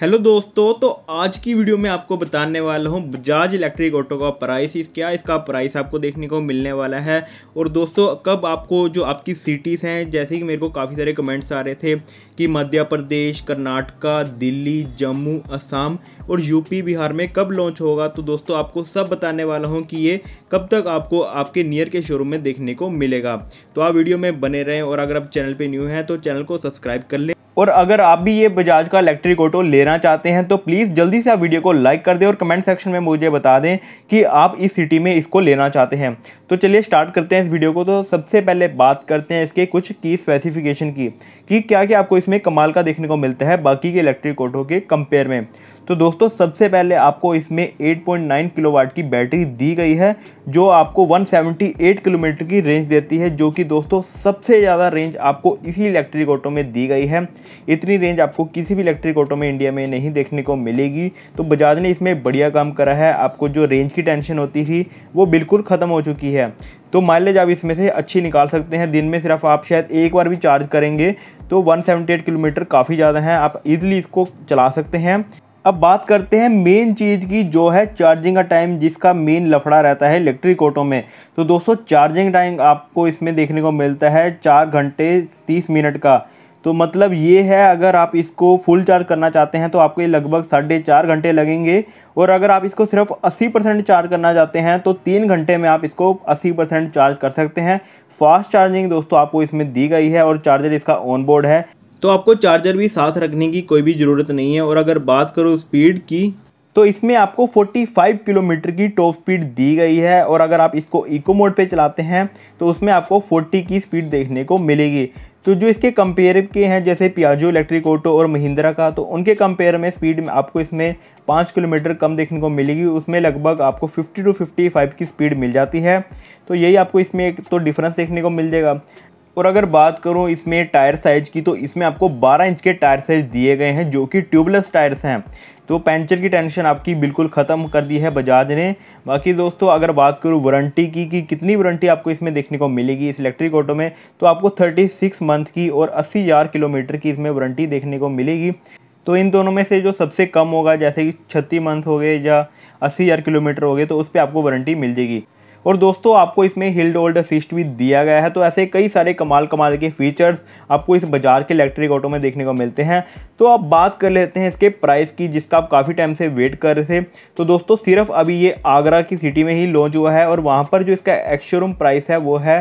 hello दोस्तों तो आज की वीडियो में आपको बताने वाला हूँ बजाज इलेक्ट्रिक ऑटो का प्राइस इस क्या इसका प्राइस आपको देखने को मिलने वाला है और दोस्तों कब आपको जो आपकी सिटीज़ हैं जैसे कि मेरे को काफ़ी सारे कमेंट्स आ रहे थे कि मध्य प्रदेश कर्नाटका दिल्ली जम्मू असम और यूपी बिहार में कब लॉन्च होगा तो दोस्तों आपको सब बताने वाला हूँ कि ये कब तक आपको आपके नियर के शोरूम में देखने को मिलेगा तो आप वीडियो में बने रहें और अगर आप चैनल पर न्यू हैं तो चैनल को सब्सक्राइब कर लें और अगर आप भी ये बजाज का इलेक्ट्रिक ऑटो लेना चाहते हैं तो प्लीज़ जल्दी से आप वीडियो को लाइक कर दें और कमेंट सेक्शन में मुझे बता दें कि आप इस सिटी में इसको लेना चाहते हैं तो चलिए स्टार्ट करते हैं इस वीडियो को तो सबसे पहले बात करते हैं इसके कुछ की स्पेसिफिकेशन की कि क्या क्या आपको इसमें कमाल का देखने को मिलता है बाकी के इलेक्ट्रिक ऑटो के कंपेयर में तो दोस्तों सबसे पहले आपको इसमें 8.9 किलोवाट की बैटरी दी गई है जो आपको 178 किलोमीटर की रेंज देती है जो कि दोस्तों सबसे ज़्यादा रेंज आपको इसी इलेक्ट्रिक ऑटो में दी गई है इतनी रेंज आपको किसी भी इलेक्ट्रिक ऑटो में इंडिया में नहीं देखने को मिलेगी तो बजाज ने इसमें बढ़िया काम करा है आपको जो रेंज की टेंशन होती थी वो बिल्कुल ख़त्म हो चुकी है तो माइलेज आप इसमें से अच्छी निकाल सकते हैं दिन में सिर्फ आप शायद एक बार भी चार्ज करेंगे तो 178 किलोमीटर काफ़ी ज़्यादा है आप इजली इसको चला सकते हैं अब बात करते हैं मेन चीज़ की जो है चार्जिंग का टाइम जिसका मेन लफड़ा रहता है इलेक्ट्रिक ऑटो में तो दोस्तों चार्जिंग टाइम आपको इसमें देखने को मिलता है चार घंटे तीस मिनट का तो मतलब ये है अगर आप इसको फुल चार्ज करना चाहते हैं तो आपको ये लगभग साढ़े चार घंटे लगेंगे और अगर आप इसको सिर्फ 80 परसेंट चार्ज करना चाहते हैं तो तीन घंटे में आप इसको 80 परसेंट चार्ज कर सकते हैं फास्ट चार्जिंग दोस्तों आपको इसमें दी गई है और चार्जर इसका ऑन बोर्ड है तो आपको चार्जर भी साथ रखने की कोई भी ज़रूरत नहीं है और अगर बात करो स्पीड की तो इसमें आपको 45 किलोमीटर की टॉप स्पीड दी गई है और अगर आप इसको इको मोड पे चलाते हैं तो उसमें आपको 40 की स्पीड देखने को मिलेगी तो जो इसके कंपेयर के हैं जैसे पियाजो इलेक्ट्रिक ऑटो और महिंद्रा का तो उनके कंपेयर में स्पीड में आपको इसमें पाँच किलोमीटर कम देखने को मिलेगी उसमें लगभग आपको 50 टू 55 की स्पीड मिल जाती है तो यही आपको इसमें एक तो डिफरेंस देखने को मिल जाएगा और अगर बात करूँ इसमें टायर साइज़ की तो इसमें आपको 12 इंच के टायर साइज़ दिए गए हैं जो कि ट्यूबलेस टायर्स हैं तो पंचर की टेंशन आपकी बिल्कुल ख़त्म कर दी है बजाज ने बाकी दोस्तों अगर बात करूँ वारंटी की कि कितनी वारंटी आपको इसमें देखने को मिलेगी इस इलेक्ट्रिक ऑटो में तो आपको 36 मंथ की और अस्सी हज़ार किलोमीटर की इसमें वारंटी देखने को मिलेगी तो इन दोनों में से जो सबसे कम होगा जैसे कि छत्तीस मंथ हो गए या अस्सी हज़ार किलोमीटर हो गए तो उस पर आपको वारंटी मिल जाएगी और दोस्तों आपको इसमें हिल्ड होल्ड असिस्ट भी दिया गया है तो ऐसे कई सारे कमाल कमाल के फीचर्स आपको इस बाजार के इलेक्ट्रिक ऑटो में देखने को मिलते हैं तो आप बात कर लेते हैं इसके प्राइस की जिसका आप काफ़ी टाइम से वेट कर रहे थे तो दोस्तों सिर्फ अभी ये आगरा की सिटी में ही लॉन्च हुआ है और वहाँ पर जो इसका एक्स शोरूम प्राइस है वो है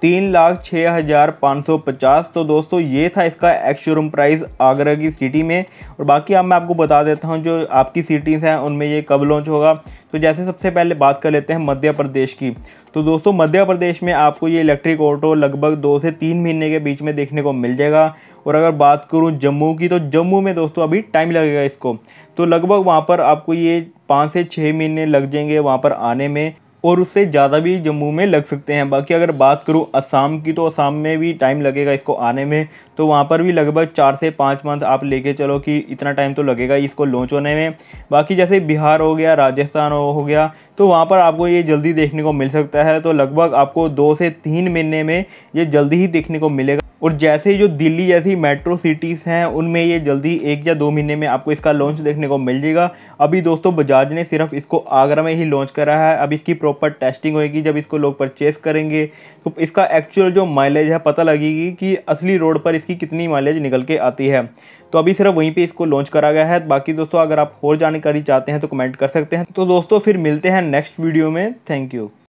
तीन लाख छः हज़ार पाँच सौ पचास तो दोस्तों ये था इसका एक्स शोरूम प्राइस आगरा की सिटी में और बाकी अब आप मैं आपको बता देता हूँ जो आपकी सिटीज़ हैं उनमें ये कब लॉन्च होगा तो जैसे सबसे पहले बात कर लेते हैं मध्य प्रदेश की तो दोस्तों मध्य प्रदेश में आपको ये इलेक्ट्रिक ऑटो लगभग दो से तीन महीने के बीच में देखने को मिल जाएगा और अगर बात करूँ जम्मू की तो जम्मू में दोस्तों अभी टाइम लगेगा इसको तो लगभग वहाँ पर आपको ये पाँच से छः महीने लग जाएंगे वहाँ पर आने में और उससे ज़्यादा भी जम्मू में लग सकते हैं बाकी अगर बात करूँ असम की तो असम में भी टाइम लगेगा इसको आने में तो वहाँ पर भी लगभग चार से पाँच मंथ आप लेके चलो कि इतना टाइम तो लगेगा इसको लॉन्च होने में बाकी जैसे बिहार हो गया राजस्थान हो गया तो वहाँ पर आपको ये जल्दी देखने को मिल सकता है तो लगभग आपको दो से तीन महीने में ये जल्दी ही देखने को मिलेगा और जैसे जो दिल्ली जैसी मेट्रो सिटीज़ हैं उनमें ये जल्दी एक या दो महीने में आपको इसका लॉन्च देखने को मिल जाएगा अभी दोस्तों बजाज ने सिर्फ इसको आगरा में ही लॉन्च करा है अब इसकी प्रॉपर टेस्टिंग होगी जब इसको लोग परचेस करेंगे तो इसका एक्चुअल जो माइलेज है पता लगेगी कि असली रोड पर इसकी कितनी माइलेज निकल के आती है तो अभी सिर्फ वहीं पर इसको लॉन्च करा गया है बाकी दोस्तों अगर आप और जानकारी चाहते हैं तो कमेंट कर सकते हैं तो दोस्तों फिर मिलते हैं नेक्स्ट वीडियो में थैंक यू